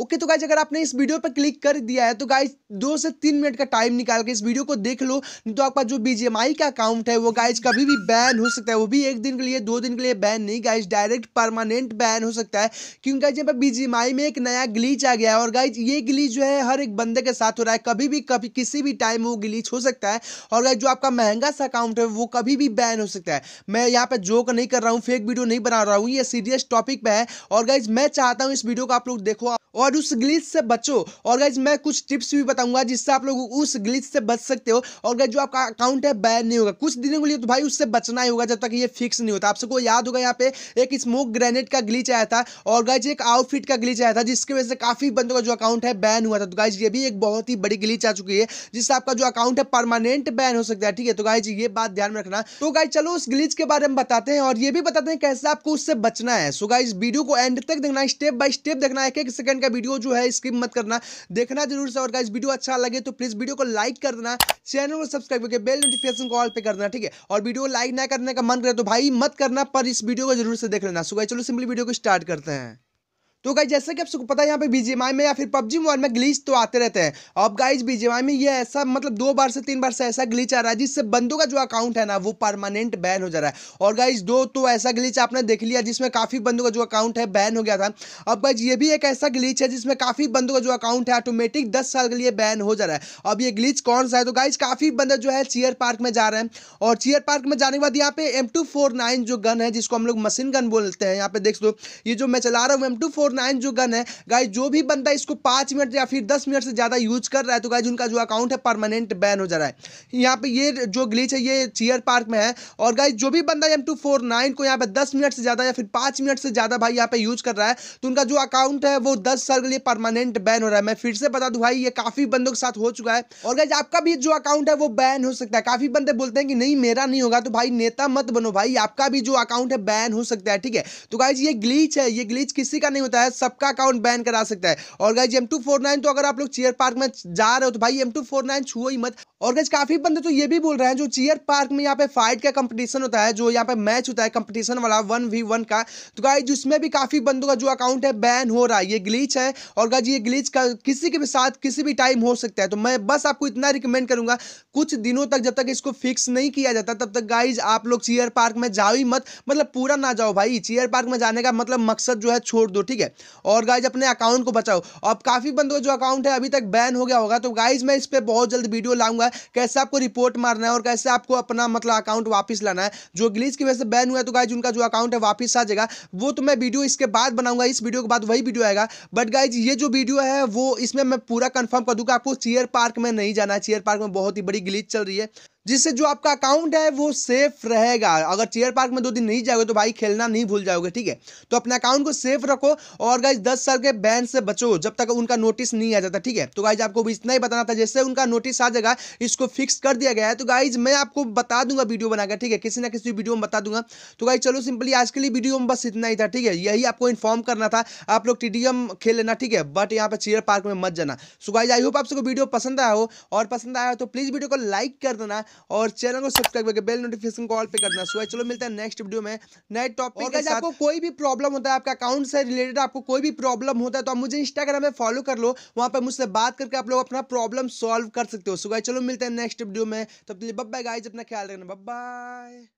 okay तो guys अगर आपने इस वीडियो पर क्लिक कर दिया है तो गाइज दो से तीन मिनट का टाइम निकाल के इस वीडियो को देख लो नहीं तो आपका जो बीजेएमआई का अकाउंट है वो गाइज कभी भी बैन हो सकता है वो भी एक दिन के लिए दो दिन के लिए बैन नहीं गाइज डायरेक्ट परमानेंट बैन हो सकता है क्योंकि गाइज यहाँ पर बीजेएमआई में एक नया ग्लीच आ गया है और गाइज ये ग्लीच जो है हर एक बंदे के साथ हो रहा है कभी भी कभी किसी भी टाइम वो ग्लीच हो सकता है और गाइज जो आपका महंगा सा अकाउंट है वो कभी भी बैन हो सकता है मैं यहाँ पर जोक नहीं कर रहा हूँ फेक वीडियो नहीं बना रहा हूँ ये सीरियस टॉपिक पर है और गाइज मैं चाहता हूँ इस वीडियो को आप लोग देखो और उस ग्लिच से बचो और गाइज मैं कुछ टिप्स भी बताऊंगा जिससे आप लोग उस ग्लिच से बच सकते हो और गाइज जो आपका अकाउंट है बैन नहीं होगा कुछ दिनों के लिए तो भाई उससे बचना ही होगा जब तक ये फिक्स नहीं होता आप सबको याद होगा यहाँ पे एक स्मोक ग्रेनेड का ग्लिच आया था और गाइज एक आउटफिट का ग्लिच आया था जिसकी वजह से काफ़ी बंदों का जो अकाउंट है बैन हुआ था तो गाइज ये भी एक बहुत ही बड़ी ग्लिच आ चुकी है जिससे आपका जो अकाउंट है परमानेंट बैन हो सकता है ठीक है तो गाइज ये बात ध्यान में रखना तो गाइज चलो उस ग्लिच के बारे में बताते हैं और ये भी बताते हैं कैसे आपको उससे बचना है सो गाइज वीडियो को एंड तक देखना स्टेप बाय स्टेप देखना एक एक सेकंड का वीडियो जो है स्किप मत करना देखना जरूर से और गाइज वीडियो अच्छा लगे तो प्लीज़ वीडियो को लाइक कर देना चैनल को सब्सक्राइब करके बेल नोटिफिकेशन कॉल ऑल पे कर देना ठीक है और वीडियो लाइक ना करने का मन करे तो भाई मत करना पर इस वीडियो को जरूर से देख लेना सुबह चलो सिंपली वीडियो को स्टार्ट करते हैं तो गाइज जैसे कि आप सबको पता है यहाँ पे बीजेमआई में या फिर पबजी मोबाइल में ग्लीच तो आते रहते हैं अब गाइज बीजीएमआई में ये ऐसा मतलब दो बार से तीन बार से ऐसा ग्लीच आ रहा है जिससे बंदों का जो अकाउंट है ना वो परमानेंट बैन हो जा रहा है और गाइज दो तो ऐसा ग्लीच आपने देख लिया जिसमें काफ़ी बंदों का जो अकाउंट है बैन हो गया था अब गाइज ये भी एक ऐसा ग्लीच है जिसमें काफ़ी बंदों का जो अकाउंट है ऑटोमेटिक दस साल के लिए बैन हो जा रहा है अब ये ग्लीच कौन सा है तो गाइज काफ़ी बंदा जो है चीयर पार्क में जा रहे हैं और चीयर पार्क में जाने के बाद यहाँ पे एम जो गन है जिसको हम लोग मशीन गन बोलते हैं यहाँ पे देख दो ये जो मैं चला रहा हूँ एम फोर नाइन जो गन है गाइज जो भी बंदा इसको पांच मिनट या फिर दस मिनट से ज़्यादा यूज कर रहा है तो गाइज उनका जो अकाउंट है परमानेंट बैन हो जा रहा है यहाँ पे ये जो ग्लीच है ये चीयर पार्क में है और गाइज जो भी बंदा एम टू फोर नाइन को यहाँ पे दस मिनट से ज़्यादा या फिर पांच मिनट से ज़्यादा भाई यहाँ पे यूज कर रहा है तो उनका जो अकाउंट है वो दस साल के लिए परमानेंट बैन हो रहा है मैं फिर से बता दू भाई ये काफ़ी बंदों के साथ हो चुका है और गाइज आपका भी जो अकाउंट है वो बैन हो सकता है काफ़ी बंदे बोलते हैं कि नहीं मेरा नहीं होगा तो भाई नेता मत बनो भाई आपका भी जो अकाउंट है बैन हो सकता है ठीक है तो गाइज ये ग्लीच है ये ग्लीच किसी का नहीं होता सकता है सबका अकाउंट बैन करा सकता है और guys M two four nine तो अगर आप लोग चेयर पार्क में जा रहे हो तो भाई एम टू फोर नाइन छुओ ही मत और गाइज काफी बंदे तो ये भी बोल रहे हैं जो चेयर पार्क में यहाँ पे फाइट का कंपटीशन होता है जो यहाँ पे मैच होता है कंपटीशन वाला वन वी वन का तो गाइज उसमें भी काफी बंदों का जो अकाउंट है बैन हो रहा है ये ग्लीच है और गाइज ये ग्लीच का किसी के भी साथ किसी भी टाइम हो सकता है तो मैं बस आपको इतना रिकमेंड करूंगा कुछ दिनों तक जब तक इसको फिक्स नहीं किया जाता तब तक गाइज आप लोग चेयर पार्क में जाओ ही मत मतलब पूरा ना जाओ भाई चेयर पार्क में जाने का मतलब मकसद जो है छोड़ दो ठीक है है और गाइज अपने अकाउंट को बचाओ अब काफ़ी बंदों जो अकाउंट है अभी तक बैन हो गया होगा तो गाइज मैं इस पर बहुत जल्द वीडियो लाऊंगा कैसे आपको रिपोर्ट मारना है और कैसे आपको अपना मतलब अकाउंट वापस लाना है जो ग्लीच की वजह से बैन हुआ है तो गाइज उनका जो अकाउंट है वापस आ जाएगा वो तो मैं वीडियो इसके बाद बनाऊंगा इस वीडियो के बाद वही वीडियो आएगा बट गाइज ये जो वीडियो है वो इसमें मैं पूरा कन्फर्म कर दूंगा आपको चेयर पार्क में नहीं जाना है चेयर पार्क में बहुत ही बड़ी ग्लीच चल रही है जिससे जो आपका अकाउंट है वो सेफ रहेगा अगर चेयर पार्क में दो दिन नहीं जाओगे तो भाई खेलना नहीं भूल जाओगे ठीक है तो अपने अकाउंट को सेफ रखो और गाइज दस साल के बैन से बचो जब तक उनका नोटिस नहीं आ जाता ठीक है तो गाइज आपको भी इतना ही बताना था जैसे उनका नोटिस आ जाएगा इसको फिक्स कर दिया गया है तो गाइज मैं आपको बता दूंगा वीडियो बनाकर ठीक है किसी ना किसी वीडियो में बता दूंगा तो गाइज चलो सिंपली आज के लिए वीडियो में बस इतना ही था ठीक है यही आपको इन्फॉर्म करना था आप लोग टी खेल लेना ठीक है बट यहाँ पर चेयर पार्क में मत जाना सो गाइज आई होप आप सबको वीडियो पसंद आया हो और पसंद आया हो तो प्लीज़ वीडियो को लाइक कर देना और चैनल को सब्सक्राइब करके बेल नोटिफिकेशन कॉल पे करना सुबह चलो मिलता है नेक्स्ट वीडियो में नए टॉपिक के साथ आपको कोई भी प्रॉब्लम होता है आपका अकाउंट से रिलेटेड आपको कोई भी प्रॉब्लम होता है तो आप मुझे इंस्टाग्राम में फॉलो कर लो वहाँ पर मुझसे बात करके आप लोग अपना प्रॉब्लम सॉल्व कर सकते हो सुबह चलो मिलते हैं नेक्स्ट वीडियो में तब तो बाय गाइज अपना ख्याल रखना बाय